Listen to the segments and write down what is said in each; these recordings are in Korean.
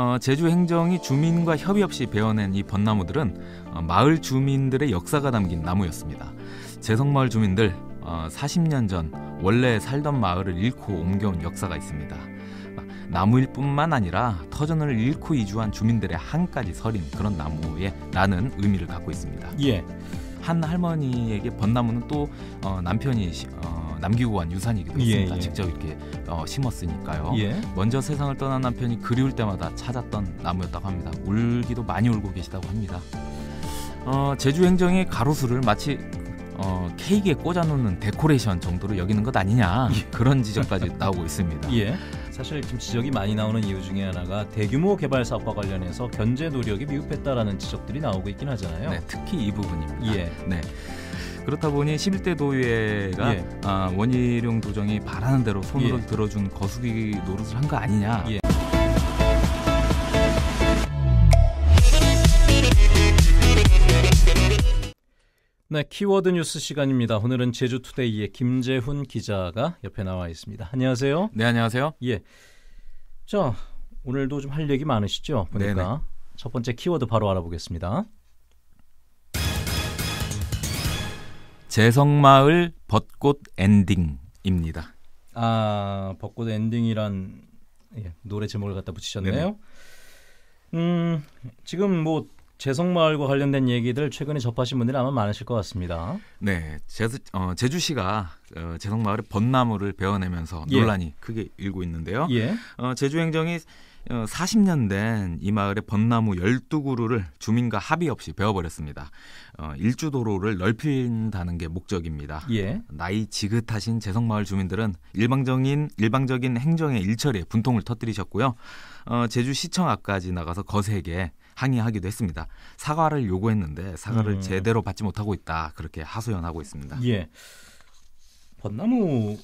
어, 제주 행정이 주민과 협의 없이 베어낸 이 벚나무들은 어, 마을 주민들의 역사가 담긴 나무였습니다. 재성마을 주민들 어, 40년 전 원래 살던 마을을 잃고 옮겨온 역사가 있습니다. 나무일 뿐만 아니라 터전을 잃고 이주한 주민들의 한까지 서린 그런 나무에 라는 의미를 갖고 있습니다. 예. 한 할머니에게 벚나무는 또 어, 남편이 어, 남기고 간 유산이기도 예, 했습니다. 예, 직접 이렇게 어, 심었으니까요. 예. 먼저 세상을 떠난 남편이 그리울 때마다 찾았던 나무였다고 합니다. 울기도 많이 울고 계시다고 합니다. 어, 제주 행정이 가로수를 마치 어, 케이크에 꽂아놓는 데코레이션 정도로 여기는 것 아니냐 예. 그런 지적까지 나오고 있습니다. 예. 사실 지금 지적이 많이 나오는 이유 중에 하나가 대규모 개발 사업과 관련해서 견제 노력이 미흡했다라는 지적들이 나오고 있긴 하잖아요. 네, 특히 이 부분입니다. 예. 네. 그렇다 보니 11대 도의회가 예. 아, 원희룡 도정이 바라는 대로 손으로 예. 들어준 거수기 노릇을 한 거 아니냐. 예. 네, 키워드 뉴스 시간입니다. 오늘은 제주투데이의 김재훈 기자가 옆에 나와 있습니다. 안녕하세요. 네, 안녕하세요. 예. 자, 오늘도 좀 할 얘기 많으시죠? 보니까 네네. 첫 번째 키워드 바로 알아보겠습니다. 재성마을 벚꽃 엔딩입니다. 아 벚꽃 엔딩이란 예, 노래 제목을 갖다 붙이셨네요. 네네. 음 지금 뭐 재성마을과 관련된 얘기들 최근에 접하신 분들이 아마 많으실 것 같습니다. 네, 제, 어, 제주시가 어, 재성마을의 벚나무를 베어내면서 예. 논란이 예. 크게 일고 있는데요. 예. 어, 제주행정이 40년 어, 된이 마을의 벚나무 12그루를 주민과 합의 없이 베어버렸습니다. 어, 일주도로를 넓힌다는 게 목적입니다. 예. 나이 지긋하신 재성마을 주민들은 일방적인, 일방적인 행정의 일처리에 분통을 터뜨리셨고요. 어, 제주시청 앞까지 나가서 거세게 항의하기도 했습니다. 사과를 요구했는데 사과를 음. 제대로 받지 못하고 있다. 그렇게 하소연하고 있습니다. 예. 벚나무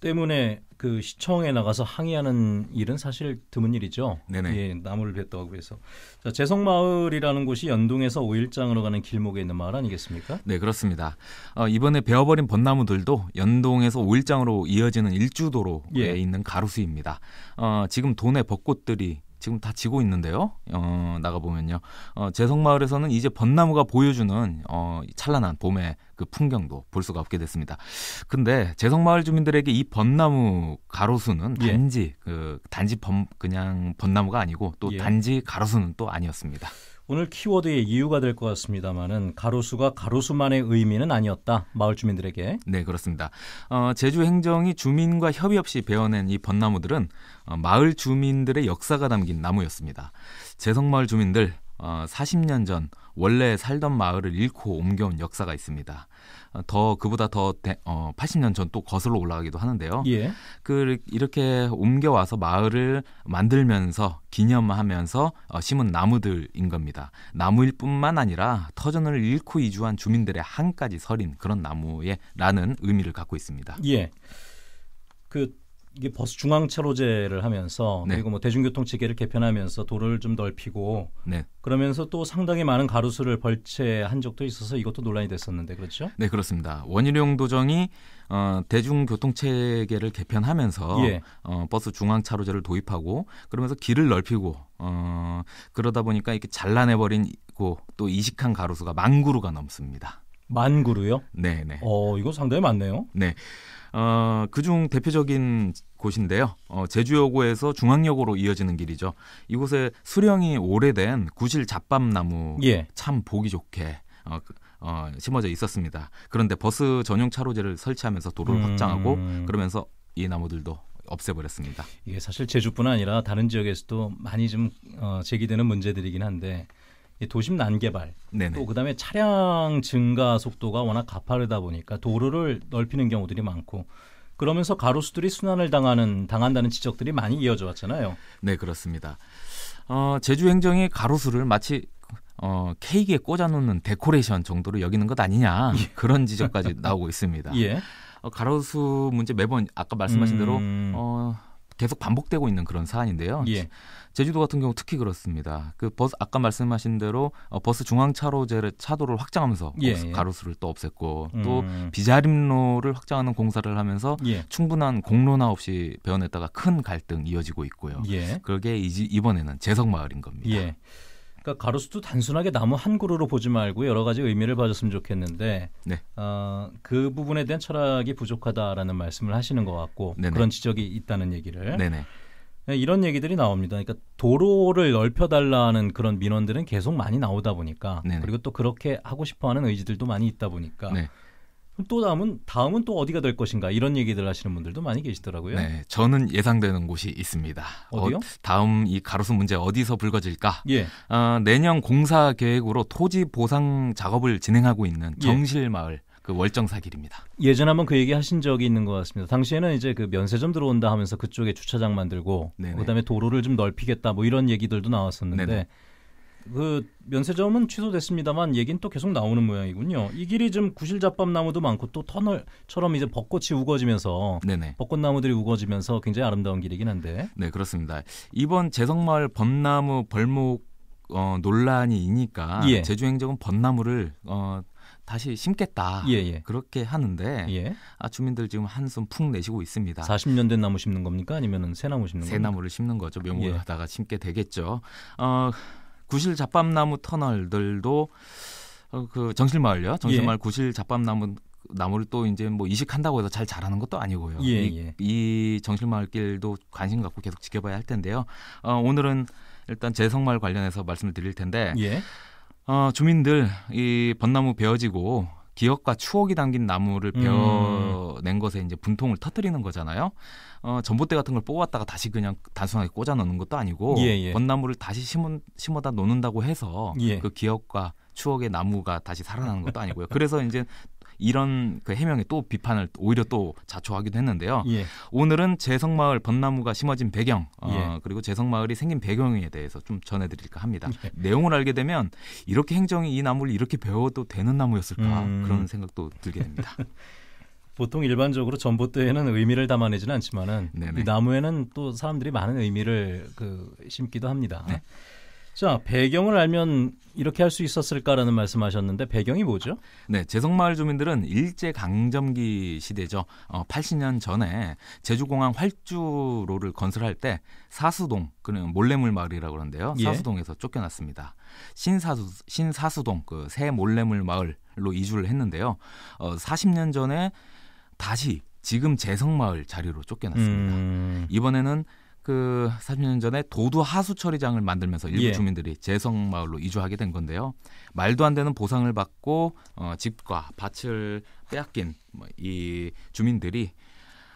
때문에 그 시청에 나가서 항의하는 일은 사실 드문 일이죠. 네네. 예, 나무를 뱉다고 해서. 자, 재성마을이라는 곳이 연동해서 오일장으로 가는 길목에 있는 마을 아니겠습니까? 네, 그렇습니다. 어, 이번에 베어버린 벚나무들도 연동에서 오일장으로 이어지는 일주도로에 예. 있는 가로수입니다. 어, 지금 도내 벚꽃들이 지금 다 지고 있는데요. 어, 나가보면요. 어, 재성마을에서는 이제 벚나무가 보여주는 어, 찬란한 봄의 그 풍경도 볼 수가 없게 됐습니다. 근데 재성마을 주민들에게 이 벚나무 가로수는 예. 단지 그 단지 범, 그냥 벚나무가 아니고 또 예. 단지 가로수는 또 아니었습니다. 오늘 키워드의 이유가 될 것 같습니다만은 가로수가 가로수만의 의미는 아니었다 마을 주민들에게 네 그렇습니다 어, 제주 행정이 주민과 협의 없이 베어낸 이 벚나무들은 어, 마을 주민들의 역사가 담긴 나무였습니다 재성마을 주민들 어, 40년 전 원래 살던 마을을 잃고 옮겨온 역사가 있습니다. 어, 더 그보다 더 대, 어, 80년 전 또 거슬러 올라가기도 하는데요. 예. 그 이렇게 옮겨와서 마을을 만들면서 기념하면서 어, 심은 나무들인 겁니다. 나무일 뿐만 아니라 터전을 잃고 이주한 주민들의 한까지 서린 그런 나무에라는 의미를 갖고 있습니다. 예. 그 이게 버스 중앙 차로제를 하면서 네. 그리고 뭐 대중교통 체계를 개편하면서 도로를 좀 넓히고 네. 그러면서 또 상당히 많은 가로수를 벌채한 적도 있어서 이것도 논란이 됐었는데 그렇죠? 네 그렇습니다. 원희룡 도정이 어, 대중교통 체계를 개편하면서 예. 어, 버스 중앙 차로제를 도입하고 그러면서 길을 넓히고 어, 그러다 보니까 이렇게 잘라내버린고 또 이식한 가로수가 만 그루가 넘습니다. 만 그루요? 네, 네. 어 이거 상당히 많네요. 네. 어, 그중 대표적인 곳인데요. 어, 제주여고에서 중앙여고로 이어지는 길이죠. 이곳에 수령이 오래된 구실 잡밤나무 예. 참 보기 좋게 어, 그, 어, 심어져 있었습니다. 그런데 버스 전용 차로제를 설치하면서 도로를 확장하고 음. 그러면서 이 나무들도 없애버렸습니다. 이게 사실 제주뿐 아니라 다른 지역에서도 많이 좀 어, 제기되는 문제들이긴 한데 도심 난개발 네네. 또 그다음에 차량 증가 속도가 워낙 가파르다 보니까 도로를 넓히는 경우들이 많고 그러면서 가로수들이 순환을 당하는 당한다는 지적들이 많이 이어져 왔잖아요. 네 그렇습니다. 어, 제주 행정이 가로수를 마치 어, 케이크에 꽂아놓는 데코레이션 정도로 여기는 것 아니냐 예. 그런 지적까지 나오고 있습니다. 예. 어, 가로수 문제 매번 아까 말씀하신 음... 대로 어, 계속 반복되고 있는 그런 사안인데요. 예. 제주도 같은 경우 특히 그렇습니다. 그 버스 아까 말씀하신 대로 어, 버스 중앙차로제 를 차도를 확장하면서 예, 예. 가로수를 또 없앴고 음. 또 비자림로를 확장하는 공사를 하면서 예. 충분한 공로나 없이 배어냈다가 큰 갈등 이어지고 있고요. 예. 그게 이제 이번에는 제석마을인 겁니다. 예. 그러니까 가로수도 단순하게 나무 한 그루로 보지 말고 여러 가지 의미를 봐줬으면 좋겠는데 네. 어, 그 부분에 대한 철학이 부족하다라는 말씀을 하시는 것 같고 네네. 그런 지적이 있다는 얘기를 네네. 네, 이런 얘기들이 나옵니다. 그러니까 도로를 넓혀달라는 그런 민원들은 계속 많이 나오다 보니까 네네. 그리고 또 그렇게 하고 싶어하는 의지들도 많이 있다 보니까 네. 또 다음은 다음은 또 어디가 될 것인가 이런 얘기들 하시는 분들도 많이 계시더라고요. 네, 저는 예상되는 곳이 있습니다. 어디요? 어, 다음 이 가로수 문제 어디서 불거질까? 예. 어, 내년 공사 계획으로 토지 보상 작업을 진행하고 있는 정실마을 예. 그 월정사길입니다. 예전 한번 그 얘기 하신 적이 있는 것 같습니다. 당시에는 이제 그 면세점 들어온다 하면서 그쪽에 주차장 만들고 네네. 그다음에 도로를 좀 넓히겠다 뭐 이런 얘기들도 나왔었는데. 네네. 그 면세점은 취소됐습니다만 얘기는 또 계속 나오는 모양이군요. 이 길이 좀 구실잡밥 나무도 많고 또 터널처럼 이제 벚꽃이 우거지면서 네네. 벚꽃나무들이 우거지면서 굉장히 아름다운 길이긴 한데. 네 그렇습니다. 이번 제성마을벚나무 벌목 어, 논란이 이니까 예. 제주행정은 벚나무를 어, 다시 심겠다 예예. 예. 그렇게 하는데 예. 아, 주민들 지금 한숨 푹내쉬고 있습니다. 40년 된 나무 심는 겁니까 아니면은 새 나무 심는 새 나무를 심는 거죠. 명목을 예. 하다가 심게 되겠죠. 어, 구실 잡밤나무 터널들도 어, 그 정실마을요. 정실마을 예. 구실 잡밤나무 나무를 또 이제 뭐 이식한다고 해서 잘 자라는 것도 아니고요. 예, 예. 이, 이 정실마을길도 관심 갖고 계속 지켜봐야 할 텐데요. 어, 오늘은 일단 재성마을 관련해서 말씀을 드릴 텐데 예. 어, 주민들 이 벚나무 베어지고 기억과 추억이 담긴 나무를 음. 베어낸 음. 것에 이제 분통을 터뜨리는 거잖아요. 어, 전봇대 같은 걸 뽑았다가 다시 그냥 단순하게 꽂아 놓는 것도 아니고 예, 예. 벚나무를 다시 심은, 심어다 놓는다고 해서 예. 그 기억과 추억의 나무가 다시 살아나는 것도 아니고요. 그래서 이제 이런 그 해명에 또 비판을 오히려 또 자초하기도 했는데요. 예. 오늘은 재성마을 벚나무가 심어진 배경 어, 예. 그리고 재성마을이 생긴 배경에 대해서 좀 전해드릴까 합니다. 예. 내용을 알게 되면 이렇게 행정이 이 나무를 이렇게 배워도 되는 나무였을까 음. 그런 생각도 들게 됩니다. 보통 일반적으로 전봇대에는 의미를 담아내지는 않지만은 이 나무에는 또 사람들이 많은 의미를 그 심기도 합니다. 네. 자, 배경을 알면 이렇게 할 수 있었을까라는 말씀하셨는데 배경이 뭐죠? 네, 제성마을 주민들은 일제 강점기 시대죠. 어, 80년 전에 제주공항 활주로를 건설할 때 사수동, 그는 몰래물 마을이라고 그러는데요. 예. 사수동에서 쫓겨났습니다. 신사수 신사수동 그 새 몰래물 마을로 이주를 했는데요. 어, 40년 전에 다시 지금 제성마을 자리로 쫓겨났습니다. 음... 이번에는 그 30년 전에 도두 하수 처리장을 만들면서 일부 예. 주민들이 재성 마을로 이주하게 된 건데요. 말도 안 되는 보상을 받고 어, 집과 밭을 빼앗긴 뭐 이 주민들이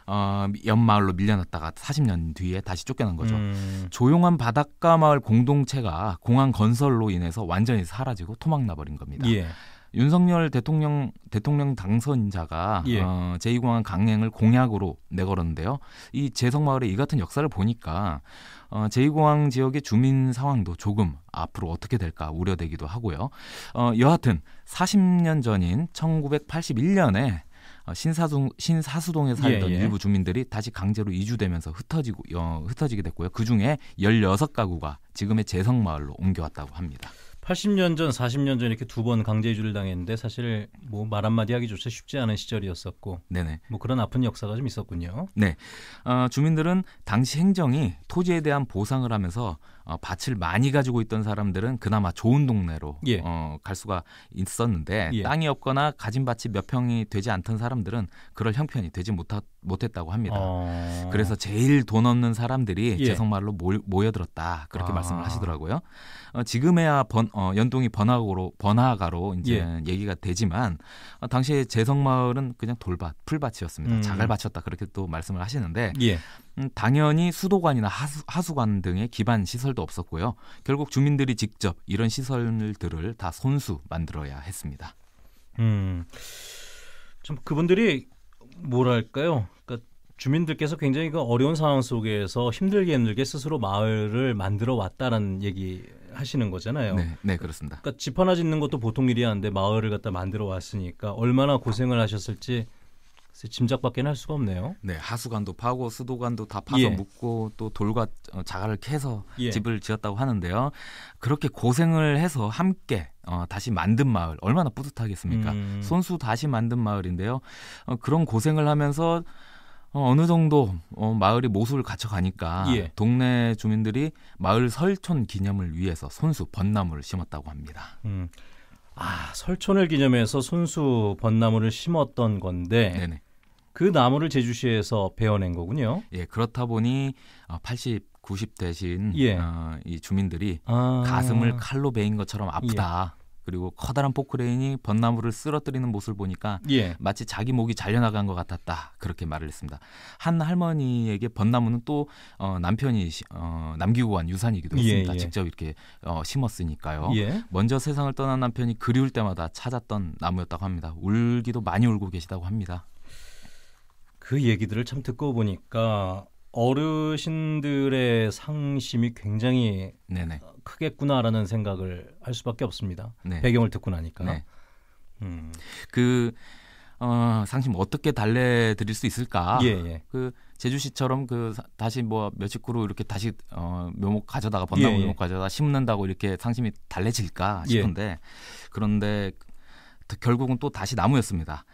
어, 연마을로 밀려났다가 40년 뒤에 다시 쫓겨난 거죠. 음. 조용한 바닷가 마을 공동체가 공항 건설로 인해서 완전히 사라지고 토막나버린 겁니다. 예. 윤석열 대통령 대통령 당선자가 예. 어, 제2공항 강행을 공약으로 내걸었는데요. 이제성마을의이 같은 역사를 보니까 어, 제2공항 지역의 주민 상황도 조금 앞으로 어떻게 될까 우려되기도 하고요. 어, 여하튼 40년 전인 1981년에 어, 신사동 신사수동에 살던 예, 예. 일부 주민들이 다시 강제로 이주되면서 흩어지고 어, 흩어지게 됐고요. 그 중에 16가구가 지금의 제성마을로 옮겨왔다고 합니다. 80년 전, 40년 전 이렇게 두 번 강제이주를 당했는데 사실 뭐 말 한마디 하기조차 쉽지 않은 시절이었었고, 네네. 뭐 그런 아픈 역사가 좀 있었군요. 네, 어, 주민들은 당시 행정이 토지에 대한 보상을 하면서 어, 밭을 많이 가지고 있던 사람들은 그나마 좋은 동네로 예. 어, 갈 수가 있었는데 예. 땅이 없거나 가진 밭이 몇 평이 되지 않던 사람들은 그럴 형편이 되지 못하, 못했다고 합니다. 어... 그래서 제일 돈 없는 사람들이 예. 성마을로 모, 여들었다 그렇게 아... 말씀을 하시더라고요. 어, 지금에야 번, 어, 연동이 번화가로 번화가로 이제 예. 얘기가 되지만 어, 당시에 재성마을은 그냥 돌밭, 풀밭이었습니다. 음... 자갈밭이었다 그렇게 또 말씀을 하시는데 예. 음, 당연히 수도관이나 하수, 관 등의 기반 시설도 없었고요. 결국 주민들이 직접 이런 시설들을 다 손수 만들어야 했습니다. 음. 좀 그분들이 뭐랄까요? 그러니까 주민들께서 굉장히 그 어려운 상황 속에서 힘들게 힘들게 스스로 마을을 만들어 왔다라는 얘기 하시는 거잖아요. 네, 네 그렇습니다. 그러니까 집 하나 짓는 것도 보통 일이 아닌데 마을을 갖다 만들어 왔으니까 얼마나 고생을 하셨을지 짐작밖에 할 수가 없네요. 네, 하수관도 파고 수도관도 다 파서 예. 묻고 또 돌과 어, 자갈을 캐서 예. 집을 지었다고 하는데요. 그렇게 고생을 해서 함께 어, 다시 만든 마을 얼마나 뿌듯하겠습니까? 음. 손수 다시 만든 마을인데요. 어, 그런 고생을 하면서 어, 어느 정도 어, 마을이 모습을 갖춰가니까 예. 동네 주민들이 마을 설촌 기념을 위해서 손수 벚나무를 심었다고 합니다. 음. 아 설촌을 기념해서 손수 벚나무를 심었던 건데 네네. 그 나무를 제주시에서 베어낸 거군요. 예, 그렇다 보니 80, 어, 90 대신 예. 어, 이 주민들이 아. 가슴을 칼로 베인 것처럼 아프다. 예. 그리고 커다란 포크레인이 벚나무를 쓰러뜨리는 모습을 보니까 예. 마치 자기 목이 잘려나간 것 같았다 그렇게 말을 했습니다. 한 할머니에게 벚나무는 또 어, 남편이 어, 남기고 간 유산이기도 예, 했습니다. 예, 직접 이렇게 어, 심었으니까요. 예. 먼저 세상을 떠난 남편이 그리울 때마다 찾았던 나무였다고 합니다. 울기도 많이 울고 계시다고 합니다. 그 얘기들을 참 듣고 보니까 어르신들의 상심이 굉장히 네네. 크겠구나라는 생각을 할 수밖에 없습니다. 네. 배경을 듣고 나니까. 네. 음. 그 어, 상심 어떻게 달래 드릴 수 있을까? 예, 예. 그 제주시처럼 그 다시 뭐 몇식구로 이렇게 다시 어, 묘목 가져다가 예, 번나무 예, 묘목 가져다 심는다고 이렇게 상심이 달래질까 예. 싶은데 그런데 그 결국은 또 다시 나무였습니다.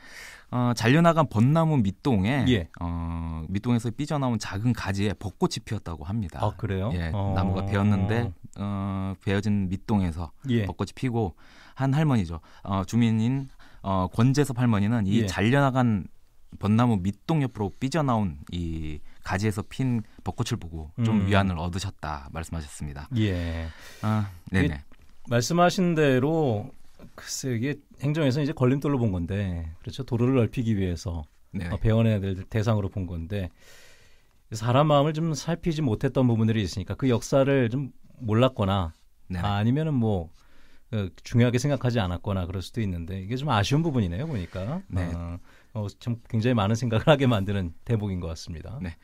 어, 잘려나간 벚나무 밑동에 예. 어, 밑동에서 삐져나온 작은 가지에 벚꽃이 피었다고 합니다. 아 그래요? 예, 어... 나무가 베었는데 어, 베어진 밑동에서 예. 벚꽃이 피고 한 할머니죠. 어, 주민인 어, 권재섭 할머니는 이 예. 잘려나간 벚나무 밑동 옆으로 삐져나온 이 가지에서 핀 벚꽃을 보고 좀 음. 위안을 얻으셨다 말씀하셨습니다. 예. 아, 네네. 그 말씀하신 대로 글쎄 이게 행정에서 이제 걸림돌로 본 건데 그렇죠 도로를 넓히기 위해서 네. 어, 배워내야될 대상으로 본 건데 사람 마음을 좀 살피지 못했던 부분들이 있으니까 그 역사를 좀 몰랐거나 네. 아, 아니면은 뭐 어, 중요하게 생각하지 않았거나 그럴 수도 있는데 이게 좀 아쉬운 부분이네요 보니까 네. 어, 어, 참 굉장히 많은 생각을 하게 만드는 대목인 것 같습니다. 네.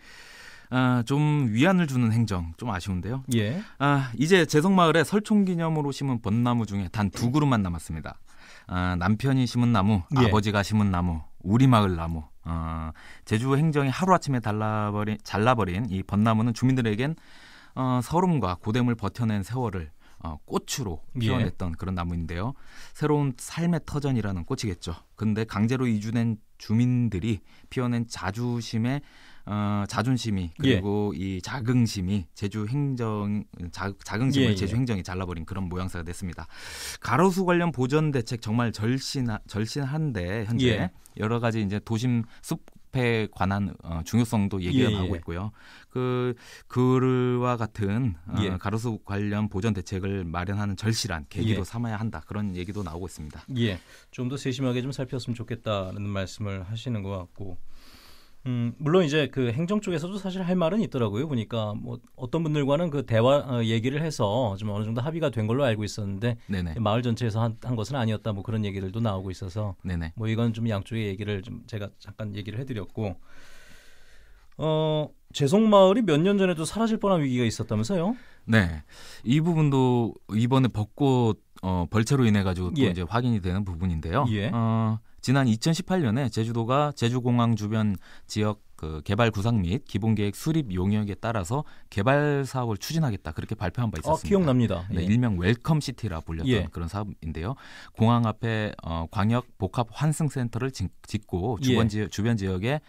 아, 좀 위안을 주는 행정 좀 아쉬운데요. 예. 아, 이제 제성마을에 설총 기념으로 심은 벚나무 중에 단 두 그루만 남았습니다. 아, 남편이 심은 나무, 예. 아버지가 심은 나무, 우리 마을 나무. 어, 제주 행정이 하루아침에 달라버린, 잘라버린 이 벚나무는 주민들에겐 어, 서름과 고됨을 버텨낸 세월을 어, 꽃으로 피워냈던 예. 그런 나무인데요. 새로운 삶의 터전이라는 꽃이겠죠. 근데 강제로 이주된 주민들이 피워낸 자주심의 어, 자존심이 그리고 예. 이 자긍심이 제주 행정 자, 자긍심을 예, 예, 제주 행정이 잘라버린 그런 모양새가 됐습니다. 가로수 관련 보전 대책 정말 절신 절실한데 현재 예. 여러 가지 이제 도심 숲 협에 관한 어, 중요성도 예, 얘기가 예, 나오고 예. 있고요. 그 그와 같은 어, 예. 가로수 관련 보전 대책을 마련하는 절실한 계기로 예. 삼아야 한다 그런 얘기도 나오고 있습니다. 예, 좀 더 세심하게 좀 살폈으면 좋겠다는 말씀을 하시는 것 같고 음, 물론 이제 그 행정 쪽에서도 사실 할 말은 있더라고요. 보니까 뭐 어떤 분들과는 그 대화 어, 얘기를 해서 좀 어느 정도 합의가 된 걸로 알고 있었는데 네네. 마을 전체에서 한, 한, 것은 아니었다 뭐 그런 얘기들도 나오고 있어서 네네. 뭐 이건 좀 양쪽의 얘기를 좀 제가 잠깐 얘기를 해드렸고 어 재송 마을이 몇 년 전에도 사라질 뻔한 위기가 있었다면서요? 네, 이 부분도 이번에 벚꽃 어, 벌채로 인해 가지고 또 예. 이제 확인이 되는 부분인데요. 예. 어, 지난 2018년에 제주도가 제주공항 주변 지역 그 개발 구상 및 기본계획 수립 용역에 따라서 개발 사업을 추진하겠다 그렇게 발표한 바 아, 있었습니다. 아, 기억납니다. 네, 예. 일명 웰컴 시티라 불렸던 예. 그런 사업인데요. 공항 앞에 어, 광역 복합 환승 센터를 짓고 주변 예. 지역, 주변 지역에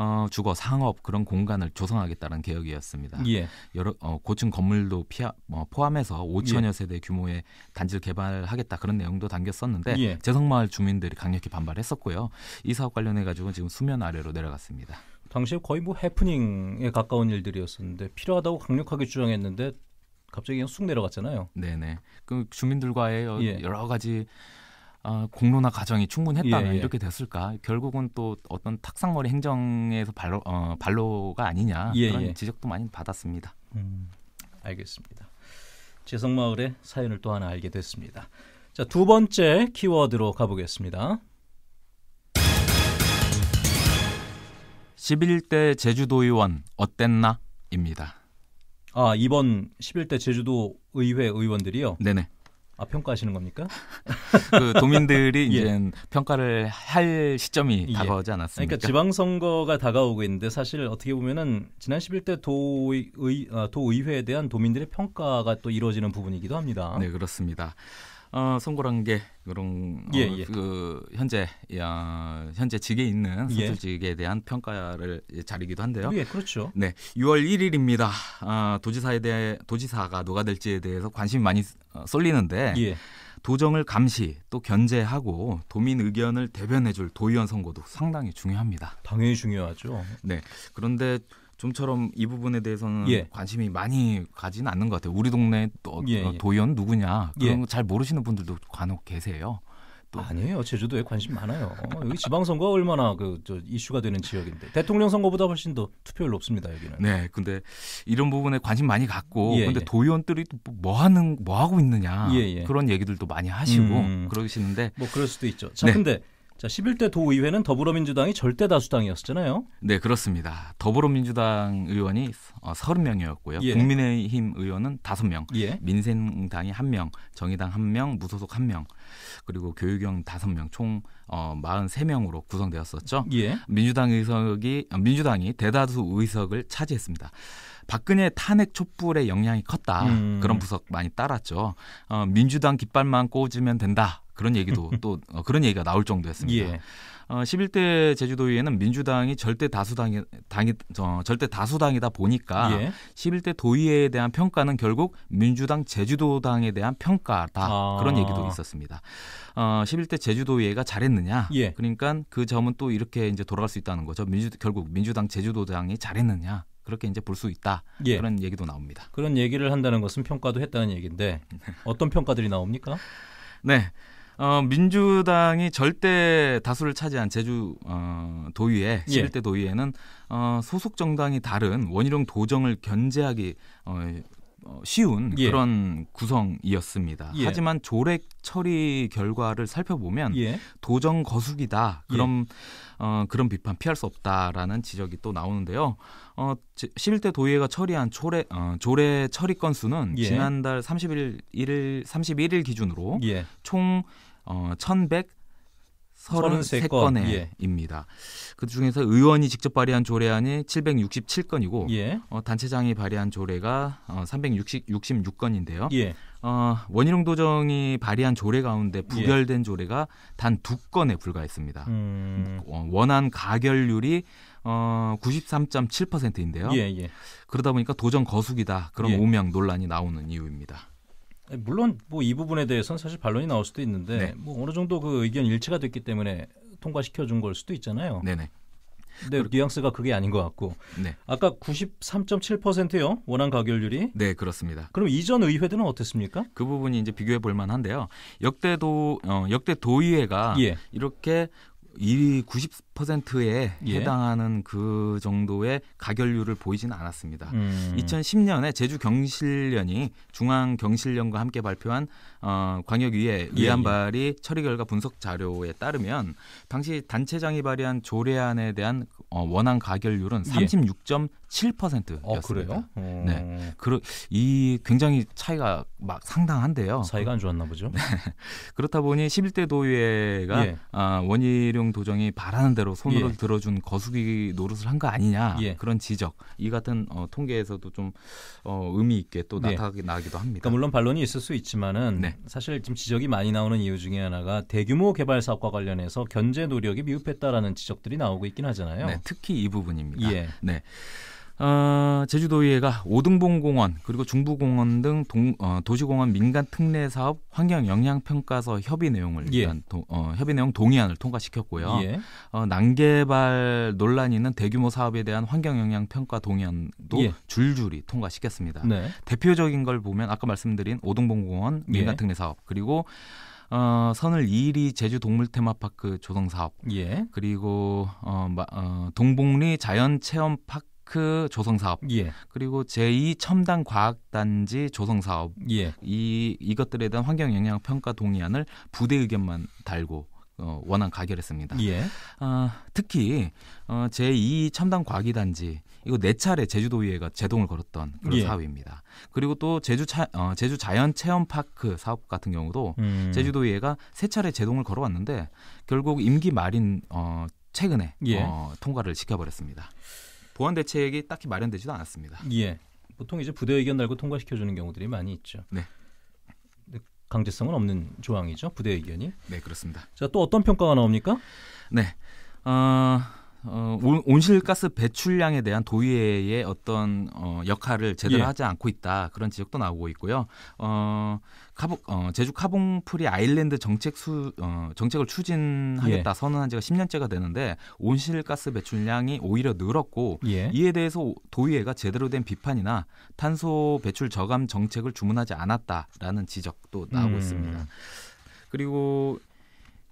어, 주거 상업 그런 공간을 조성하겠다는 개혁이었습니다. 예. 여러 어, 고층 건물도 피하, 어, 포함해서 5천여 예. 세대 규모의 단지를 개발하겠다 그런 내용도 담겼었는데 예. 재성마을 주민들이 강력히 반발했었고요. 이 사업 관련해 가지고 지금 수면 아래로 내려갔습니다. 당시에 거의 뭐 해프닝에 가까운 일들이었었는데 필요하다고 강력하게 주장했는데 갑자기 그냥 쑥 내려갔잖아요. 네네. 그 주민들과의 예. 여러 가지 아, 공론화 과정이 충분했다면 예, 예. 이렇게 됐을까? 결국은 또 어떤 탁상머리 행정에서 발로, 어, 발로가 아니냐 예, 그런 예. 지적도 많이 받았습니다. 음, 알겠습니다. 재성마을의 사연을 또 하나 알게 됐습니다. 자, 두 번째 키워드로 가보겠습니다. 11대 제주도의원 어땠나? 입니다. 아, 이번 11대 제주도 의회 의원들이요? 네네. 아 평가하시는 겁니까? 그 도민들이 예. 이제 평가를 할 시점이 예. 다가오지 그러니까 않았습니까? 그러니까 지방선거가 다가오고 있는데 사실 어떻게 보면은 지난 11대 도의, 아, 도의회에 대한 도민들의 평가가 또 이루어지는 부분이기도 합니다. 네 그렇습니다. 어, 송고랑게 그런 어, 예, 어, 예. 그 현재 야, 현재 직에 있는 예. 선출직에 대한 평가를 자리기도 한데요. 예, 그렇죠. 네, 6월 1일입니다. 어, 아, 도지사에 대해 도지사가 누가 될지에 대해서 관심이 많이 어, 쏠리는데 예. 도정을 감시 또 견제하고 도민 의견을 대변해줄 도의원 선거도 상당히 중요합니다. 당연히 중요하죠. 네, 그런데 좀처럼 이 부분에 대해서는 예. 관심이 많이 가지는 않는 것 같아요. 우리 동네 도, 예, 예. 도연 의 누구냐 그런 예. 거잘 모르시는 분들도 간혹 계세요. 또. 아니에요. 제주도에 관심 많아요. 여기 지방선거 가 얼마나 그저 이슈가 되는 지역인데 대통령 선거보다 훨씬 더 투표율 높습니다 여기는. 네, 근데 이런 부분에 관심 많이 갖고 예, 근데 예. 도의원들이 뭐, 뭐 하는 뭐 하고 있느냐 예, 예, 그런 얘기들도 많이 하시고 음, 그러시는데 뭐 그럴 수도 있죠. 자, 네. 근데 자, 11대 도의회는 더불어민주당이 절대 다수당이었잖아요. 네, 그렇습니다. 더불어민주당 의원이 30명이었고요. 어, 예. 국민의힘 의원은 5명, 예. 민생당이 1명, 정의당 1명, 무소속 1명, 그리고 교육형 5명 총 어, 43명으로 구성되었었죠. 예. 민주당 의석이 민주당이 대다수 의석을 차지했습니다. 박근혜 탄핵 촛불의 영향이 컸다. 음. 그런 부석 많이 따랐죠. 어, 민주당 깃발만 꽂으면 된다. 그런 얘기도 또 어, 그런 얘기가 나올 정도였습니다. 예. 어, 11대 제주도의회는 민주당이 절대 다수당이 당이 어, 절대 다수당이다 보니까 예. 11대 도의회에 대한 평가는 결국 민주당 제주도당에 대한 평가다 아. 그런 얘기도 있었습니다. 어, 11대 제주도의회가 잘했느냐? 예. 그러니까 그 점은 또 이렇게 이제 돌아갈 수 있다는 거죠. 민주 결국 민주당 제주도당이 잘했느냐? 그렇게 이제 볼 수 있다 예. 그런 얘기도 나옵니다. 그런 얘기를 한다는 것은 평가도 했다는 얘기인데 어떤 평가들이 나옵니까? 네. 어, 민주당이 절대 다수를 차지한 제주 어, 도의회 11대 예. 도의회는 어, 소속 정당이 다른 원희룡 도정을 견제하기 어, 어, 쉬운 예. 그런 구성이었습니다. 예. 하지만 조례 처리 결과를 살펴보면 예. 도정 거숙이다 예. 그럼 어, 그런 비판 피할 수 없다라는 지적이 또 나오는데요. 어, 11대 도의회가 처리한 조례, 어, 조례 처리 건수는 예. 지난달 31일 31일 기준으로 예. 총 어, 1,133건입니다. 예. 그 중에서 의원이 직접 발의한 조례안이 767건이고 예. 어, 단체장이 발의한 조례가 어, 366건인데요. 예. 어, 원희룡 도정이 발의한 조례 가운데 예. 부결된 조례가 단 두 건에 불과했습니다. 음. 어, 원안 가결률이 어, 93.7%인데요. 예, 예. 그러다 보니까 도정 거수기다 그런 예. 오명 논란이 나오는 이유입니다. 물론 뭐 이 부분에 대해서는 사실 반론이 나올 수도 있는데 네. 뭐 어느 정도 그 의견 일치가 됐기 때문에 통과시켜 준 걸 수도 있잖아요. 네네. 근데 그렇... 뉘앙스가 그게 아닌 것 같고. 네. 아까 93.7%요 원안 가결률이. 네 그렇습니다. 그럼 이전 의회들은 어땠습니까? 그 부분이 이제 비교해 볼 만한데요. 역대도 어, 역대 도의회가 예. 이렇게 이 90%에 예. 해당하는 그 정도의 가결률을 보이지는 않았습니다. 음. 2010년에 제주 경실련이 중앙 경실련과 함께 발표한 어, 광역위에 위안발이 예, 예. 처리 결과 분석 자료에 따르면 당시 단체장이 발의한 조례안에 대한 어, 원안 가결률은 36.7%였습니다. 예. 아, 어, 음. 네, 그러, 이 굉장히 차이가 막 상당한데요. 사이가 안 좋았나 보죠. 네. 그렇다 보니 11대 도의회가 예. 아, 원희룡 도정이 바라는 대로 손으로 예. 들어준 거수기 노릇을 한 거 아니냐 예. 그런 지적 이 같은 어, 통계에서도 좀 어, 의미 있게 또 네. 나타나기도 합니다. 그러니까 물론 반론이 있을 수 있지만은 네. 네. 사실 지금 지적이 많이 나오는 이유 중에 하나가 대규모 개발 사업과 관련해서 견제 노력이 미흡했다라는 지적들이 나오고 있긴 하잖아요. 네, 특히 이 부분입니다. 예. 네. 어, 제주도의회가 오등봉 공원 그리고 중부공원 등 동, 어, 도시공원 민간 특례 사업 환경 영향 평가서 협의 내용을 예. 일단 도, 어, 협의 내용 동의안을 통과시켰고요. 예. 어, 난개발 논란이 있는 대규모 사업에 대한 환경 영향 평가 동의안도 예. 줄줄이 통과시켰습니다. 네. 대표적인 걸 보면 아까 말씀드린 오등봉 공원 민간 예. 특례 사업 그리고 어, 선을 이리 제주 동물 테마파크 조성 사업. 예. 그리고 어, 마, 어동북리 자연 체험 파크 파크 그 조성 사업, 예. 그리고 제2 첨단 과학 단지 조성 사업, 예. 이 이것들에 대한 환경 영향 평가 동의안을 부대 의견만 달고 어, 원안 가결했습니다. 예. 어, 특히 어, 제2 첨단 과기 단지 이거 네 차례 제주도의회가 제동을 걸었던 그런 예. 사업입니다. 그리고 또 제주 차, 어, 제주 자연 체험 파크 사업 같은 경우도 음. 제주도의회가 세 차례 제동을 걸어왔는데 결국 임기 말인 어, 최근에 예. 어, 통과를 시켜버렸습니다. 보안 대책이 딱히 마련되지도 않았습니다. 예. 보통 이제 부대 의견 날고 통과시켜 주는 경우들이 많이 있죠. 네. 강제성은 없는 조항이죠. 부대 의견이. 네, 그렇습니다. 자, 또 어떤 평가가 나옵니까? 네. 아, 어... 어, 온실가스 배출량에 대한 도의회의 어떤 어, 역할을 제대로 예. 하지 않고 있다 그런 지적도 나오고 있고요. 어, 카보, 어, 제주 카봉프리 아일랜드 정책 수, 어, 정책을 추진하겠다 예. 선언한 지가 10년째가 되는데 온실가스 배출량이 오히려 늘었고 예. 이에 대해서 도의회가 제대로 된 비판이나 탄소 배출 저감 정책을 주문하지 않았다라는 지적도 나오고 음. 있습니다. 그리고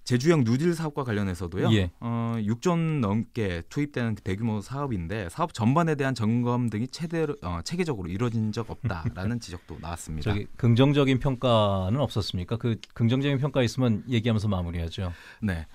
제주형 뉴딜 사업과 관련해서도요. 예. 어, 6조 넘게 투입되는 대규모 사업인데 사업 전반에 대한 점검 등이 체대로, 어, 체계적으로 이루어진 적 없다라는 지적도 나왔습니다. 저기 긍정적인 평가는 없었습니까? 그 긍정적인 평가 있으면 얘기하면서 마무리하죠. 네.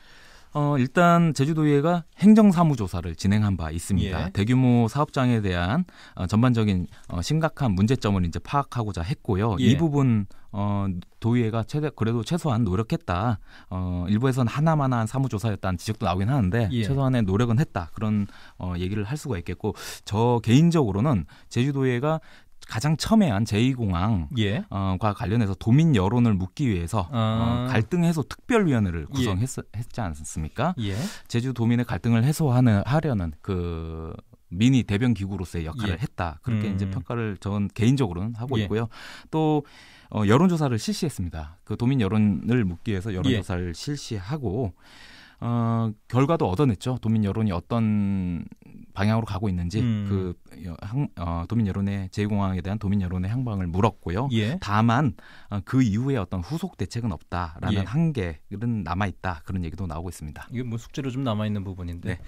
어, 일단 제주도의회가 행정사무조사를 진행한 바 있습니다. 예. 대규모 사업장에 대한 어, 전반적인 어, 심각한 문제점을 이제 파악하고자 했고요. 예. 이 부분 어, 도의회가 최대 그래도 최소한 노력했다. 어, 일부에서는 하나만한 사무조사였다는 지적도 나오긴 하는데 예. 최소한의 노력은 했다. 그런 어, 얘기를 할 수가 있겠고 저 개인적으로는 제주도의회가 가장 첨예한 제2공항과 예. 어, 관련해서 도민 여론을 묻기 위해서 어, 아. 어, 갈등 해소 특별위원회를 구성했지 예. 않습니까? 예. 제주 도민의 갈등을 해소하는 하려는 그 미니 대변 기구로서의 역할을 예. 했다. 그렇게 음. 이제 평가를 전 개인적으로는 하고 예. 있고요. 또 어, 여론조사를 실시했습니다. 그 도민 여론을 묻기 위해서 예. 여론조사를 실시하고 어, 결과도 얻어냈죠. 도민 여론이 어떤 방향으로 가고 있는지 음. 그 항, 어, 도민 여론의 제2공항에 대한 도민 여론의 향방을 물었고요. 예. 다만 어, 그 이후에 어떤 후속 대책은 없다라는 예. 한계는 남아 있다 그런 얘기도 나오고 있습니다. 이게 뭐 숙제로 좀 남아 있는 부분인데 네.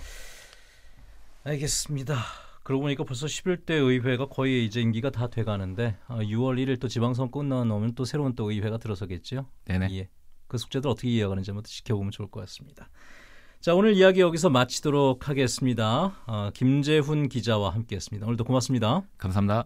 알겠습니다. 그러고 보니까 벌써 11대 의회가 거의 이제 임기가 다 돼가는데 어, 6월 1일 또 지방선 거 끝나놓으면 또 새로운 또 의회가 들어서겠죠. 네네. 예. 그 숙제들 어떻게 이어가는지 한번 지켜보면 좋을 것 같습니다. 자, 오늘 이야기 여기서 마치도록 하겠습니다. 어, 김재훈 기자와 함께했습니다. 오늘도 고맙습니다. 감사합니다.